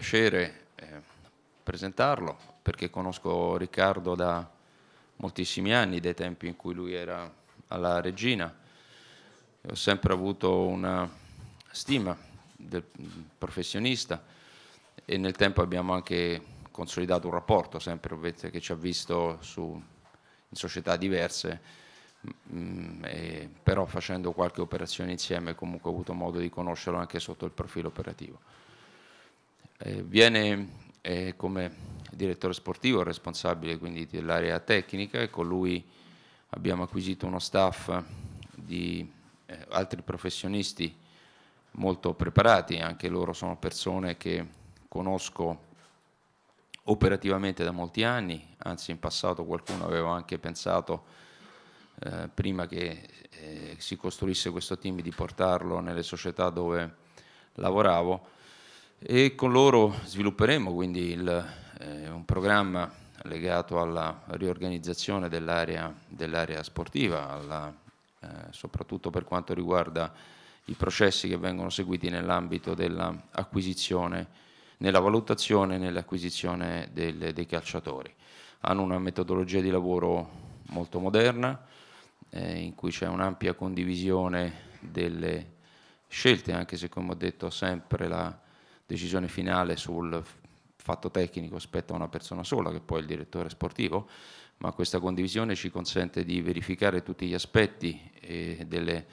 piacere eh, presentarlo perché conosco Riccardo da moltissimi anni, dai tempi in cui lui era alla Regina. Ho sempre avuto una stima del professionista e nel tempo abbiamo anche consolidato un rapporto, sempre ovviamente che ci ha visto su, in società diverse, mh, mm, e, però facendo qualche operazione insieme comunque ho avuto modo di conoscerlo anche sotto il profilo operativo eh, viene eh, come direttore sportivo responsabile quindi dell'area tecnica e con lui abbiamo acquisito uno staff di eh, altri professionisti molto preparati, anche loro sono persone che conosco operativamente da molti anni, anzi in passato qualcuno aveva anche pensato eh, prima che eh, si costruisse questo team di portarlo nelle società dove lavoravo e con loro svilupperemo quindi il, eh, un programma legato alla riorganizzazione dell'area, dell sportiva, alla, eh, soprattutto per quanto riguarda i processi che vengono seguiti nell'ambito dell'acquisizione, nella valutazione e nell'acquisizione dei calciatori. Hanno una metodologia di lavoro molto moderna, eh, in cui c'è un'ampia condivisione delle scelte, anche se come ho detto sempre la decisione finale sul fatto tecnico spetta a una persona sola, che poi è il direttore sportivo, ma questa condivisione ci consente di verificare tutti gli aspetti eh, delle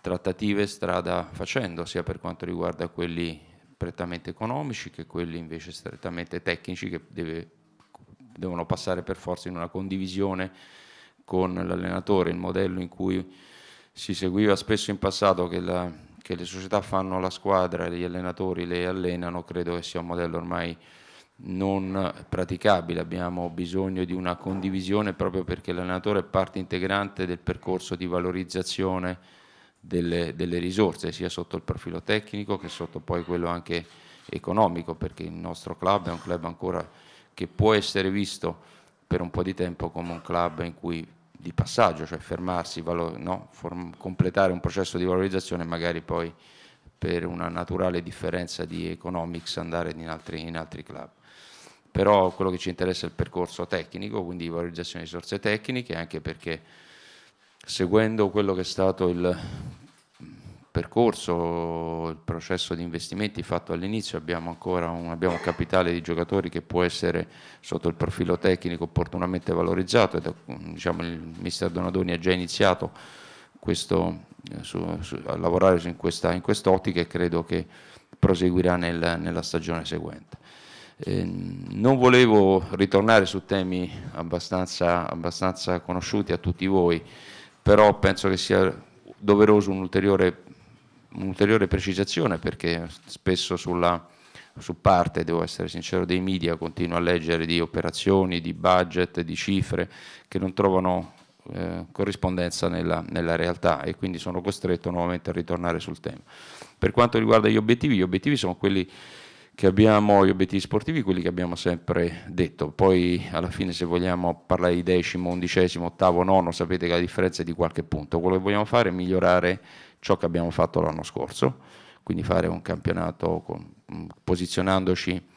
trattative strada facendo, sia per quanto riguarda quelli prettamente economici che quelli invece strettamente tecnici che deve, devono passare per forza in una condivisione con l'allenatore, il modello in cui si seguiva spesso in passato che la, che le società fanno alla squadra, gli allenatori le allenano, credo che sia un modello ormai non praticabile, abbiamo bisogno di una condivisione proprio perché l'allenatore è parte integrante del percorso di valorizzazione delle, delle risorse, sia sotto il profilo tecnico che sotto poi quello anche economico, perché il nostro club è un club ancora che può essere visto per un po' di tempo come un club in cui di passaggio, cioè fermarsi, no? completare un processo di valorizzazione e magari poi per una naturale differenza di economics andare in altri, in altri club. Però quello che ci interessa è il percorso tecnico, quindi valorizzazione di risorse tecniche, anche perché seguendo quello che è stato il percorso, il processo di investimenti fatto all'inizio, abbiamo ancora un, abbiamo un, capitale di giocatori che può essere sotto il profilo tecnico opportunamente valorizzato, ed, diciamo, il mister Donadoni ha già iniziato questo, eh, su, su, a lavorare in, questa, in quest'ottica e credo che proseguirà nel, nella stagione seguente. Eh, non volevo ritornare su temi abbastanza, abbastanza conosciuti a tutti voi, però penso che sia doveroso un ulteriore un'ulteriore precisazione perché spesso sulla, su parte, devo essere sincero, dei media continuo a leggere di operazioni, di budget, di cifre che non trovano eh, corrispondenza nella, nella, realtà e quindi sono costretto nuovamente a ritornare sul tema. Per quanto riguarda gli obiettivi, gli obiettivi sono quelli che abbiamo, gli obiettivi sportivi, quelli che abbiamo sempre detto, poi alla fine se vogliamo parlare di decimo, undicesimo, ottavo, nono, sapete che la differenza è di qualche punto, quello che vogliamo fare è migliorare ciò che abbiamo fatto l'anno scorso, quindi fare un campionato con, mm, posizionandoci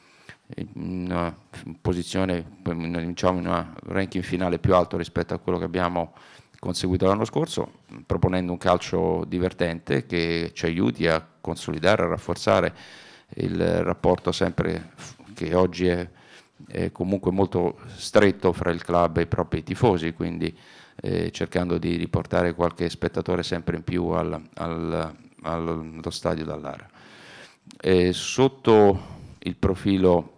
in una posizione, diciamo in un ranking finale più alto rispetto a quello che abbiamo conseguito l'anno scorso, proponendo un calcio divertente che ci aiuti a consolidare, a rafforzare il rapporto sempre che oggi è, è comunque molto stretto fra il club e i propri tifosi, quindi eh, cercando di riportare qualche spettatore sempre in più al, al, allo stadio dall'Ara. Eh, sotto il profilo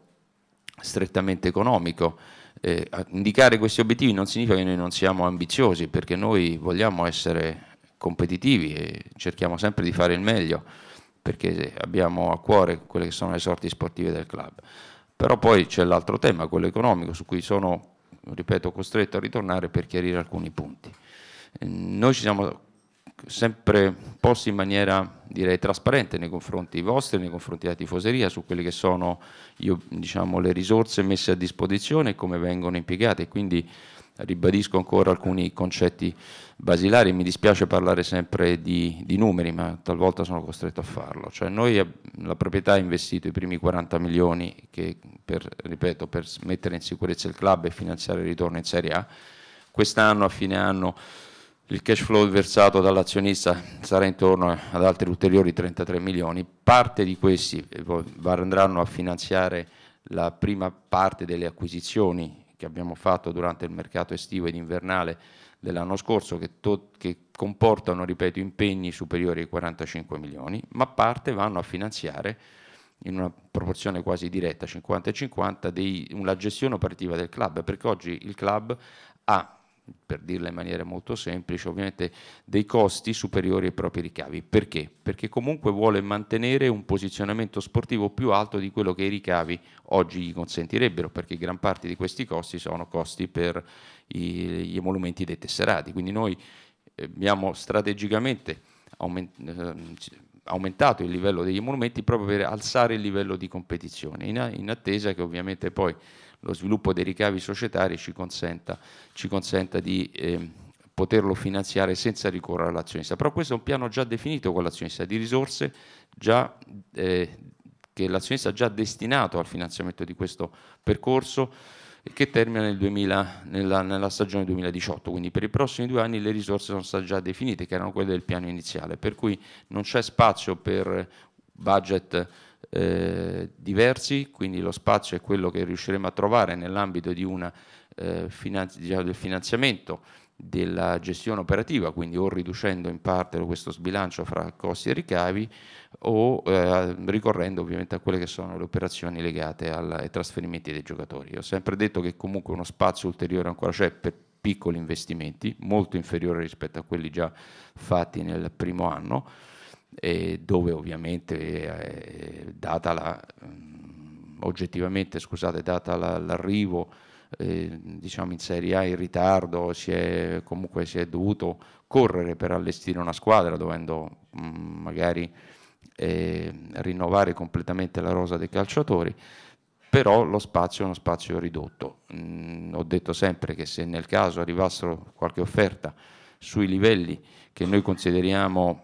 strettamente economico, eh, indicare questi obiettivi non significa che noi non siamo ambiziosi, perché noi vogliamo essere competitivi e cerchiamo sempre di fare il meglio, perché abbiamo a cuore quelle che sono le sorti sportive del club. Però poi c'è l'altro tema, quello economico, su cui sono ripeto, costretto a ritornare per chiarire alcuni punti. Eh, noi ci siamo sempre posti in maniera direi trasparente nei confronti vostri, nei confronti della tifoseria, su quelle che sono io, diciamo, le risorse messe a disposizione e come vengono impiegate. Quindi ribadisco ancora alcuni concetti basilari, mi dispiace parlare sempre di, di numeri, ma talvolta sono costretto a farlo. Cioè noi, la proprietà ha investito i primi 40 milioni che, per, ripeto, per mettere in sicurezza il club e finanziare il ritorno in Serie A. Quest'anno, a fine anno, il cash flow versato dall'azionista sarà intorno ad altri ulteriori 33 milioni. Parte di questi eh, andranno a finanziare la prima parte delle acquisizioni che abbiamo fatto durante il mercato estivo ed invernale dell'anno scorso che, to- che comportano, ripeto, impegni superiori ai 45 milioni, ma parte vanno a finanziare in una proporzione quasi diretta, 50 50, dei, la gestione operativa del club, perché oggi il club ha per dirla in maniera molto semplice, ovviamente dei costi superiori ai propri ricavi. Perché? Perché comunque vuole mantenere un posizionamento sportivo più alto di quello che i ricavi oggi gli consentirebbero, perché gran parte di questi costi sono costi per gli emolumenti dei tesserati. Quindi noi eh, abbiamo strategicamente eh, aumentato il livello degli emolumenti proprio per alzare il livello di competizione, in, attesa che ovviamente poi lo sviluppo dei ricavi societari ci consenta, ci consenta di eh, poterlo finanziare senza ricorrere all'azionista. Però questo è un piano già definito con l'azionista, di risorse già, eh, che l'azionista ha già destinato al finanziamento di questo percorso che termina nel 2000, nella, nella, stagione 2018, quindi per i prossimi due anni le risorse sono state già definite, che erano quelle del piano iniziale, per cui non c'è spazio per budget eh, diversi, quindi lo spazio è quello che riusciremo a trovare nell'ambito di una, eh, finanzi- diciamo, del finanziamento della gestione operativa, quindi o riducendo in parte questo sbilancio fra costi e ricavi o eh, ricorrendo ovviamente a quelle che sono le operazioni legate al, ai trasferimenti dei giocatori. Ho sempre detto che comunque uno spazio ulteriore ancora c'è per piccoli investimenti, molto inferiore rispetto a quelli già fatti nel primo anno dove ovviamente eh, data la, mm, oggettivamente scusate, data la, l'arrivo eh, diciamo in Serie A in ritardo si è, comunque si è dovuto correre per allestire una squadra dovendo mh, mm, magari eh, rinnovare completamente la rosa dei calciatori però lo spazio è uno spazio ridotto. Mm, ho detto sempre che se nel caso arrivassero qualche offerta sui livelli che noi consideriamo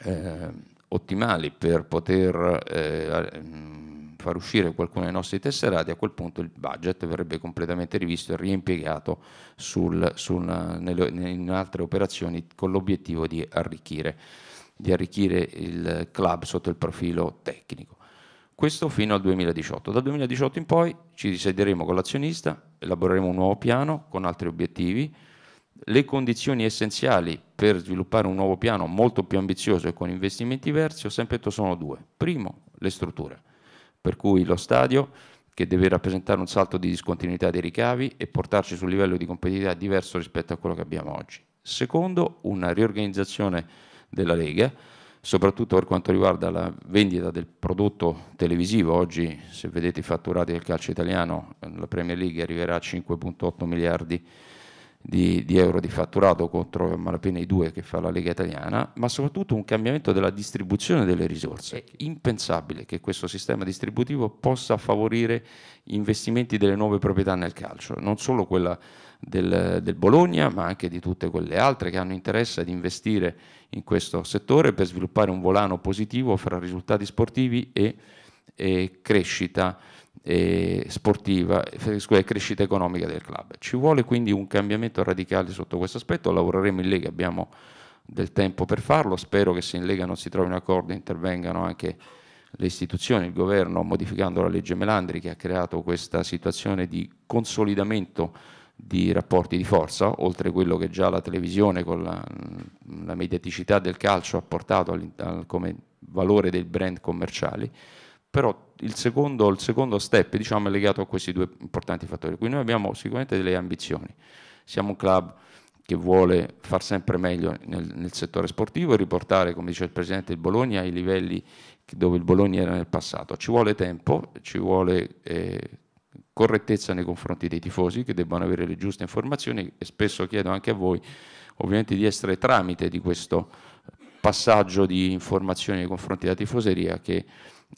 eh, ottimali per poter eh, mm, far uscire qualcuno dei nostri tesserati, a quel punto il budget verrebbe completamente rivisto e riempiegato sul, sul, nelle, in altre operazioni con l'obiettivo di arricchire, di arricchire il club sotto il profilo tecnico. Questo fino al 2018. Dal 2018 in poi ci risiederemo con l'azionista, elaboreremo un nuovo piano con altri obiettivi, le condizioni essenziali per sviluppare un nuovo piano molto più ambizioso e con investimenti diversi, ho sempre detto sono due. Primo, le strutture, per cui lo stadio che deve rappresentare un salto di discontinuità dei ricavi e portarci su un livello di competitività diverso rispetto a quello che abbiamo oggi. Secondo, una riorganizzazione della Lega, soprattutto per quanto riguarda la vendita del prodotto televisivo. Oggi, se vedete i fatturati del calcio italiano, la Premier League arriverà a 5.8 miliardi di euro di, di, euro di fatturato contro malapena i due che fa la Lega Italiana, ma soprattutto un cambiamento della distribuzione delle risorse. È impensabile che questo sistema distributivo possa favorire investimenti delle nuove proprietà nel calcio, non solo quella del, del Bologna, ma anche di tutte quelle altre che hanno interesse ad investire in questo settore per sviluppare un volano positivo fra risultati sportivi e eh, crescita eh, sportiva, scusa, crescita economica del club. Ci vuole quindi un cambiamento radicale sotto questo aspetto, lavoreremo in Lega, abbiamo del tempo per farlo, spero che se in Lega non si trovi un accordo intervengano anche le istituzioni, il governo, modificando la legge Melandri che ha creato questa situazione di consolidamento di rapporti di forza, oltre a quello che già la televisione con la, la mediaticità del calcio ha portato al, al, come valore dei brand commerciali però il secondo, il secondo step diciamo, è legato a questi due importanti fattori. Quindi noi abbiamo sicuramente delle ambizioni, siamo un club che vuole far sempre meglio nel, nel settore sportivo e riportare, come dice il Presidente, il Bologna ai livelli dove il Bologna era nel passato. Ci vuole tempo, ci vuole eh, correttezza nei confronti dei tifosi che debbano avere le giuste informazioni e spesso chiedo anche a voi ovviamente di essere tramite di questo passaggio di informazioni nei confronti della tifoseria che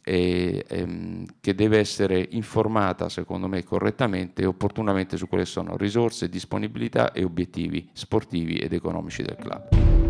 e, ehm, che deve essere informata, secondo me, correttamente e opportunamente su quali sono risorse, disponibilità e obiettivi sportivi ed economici del club.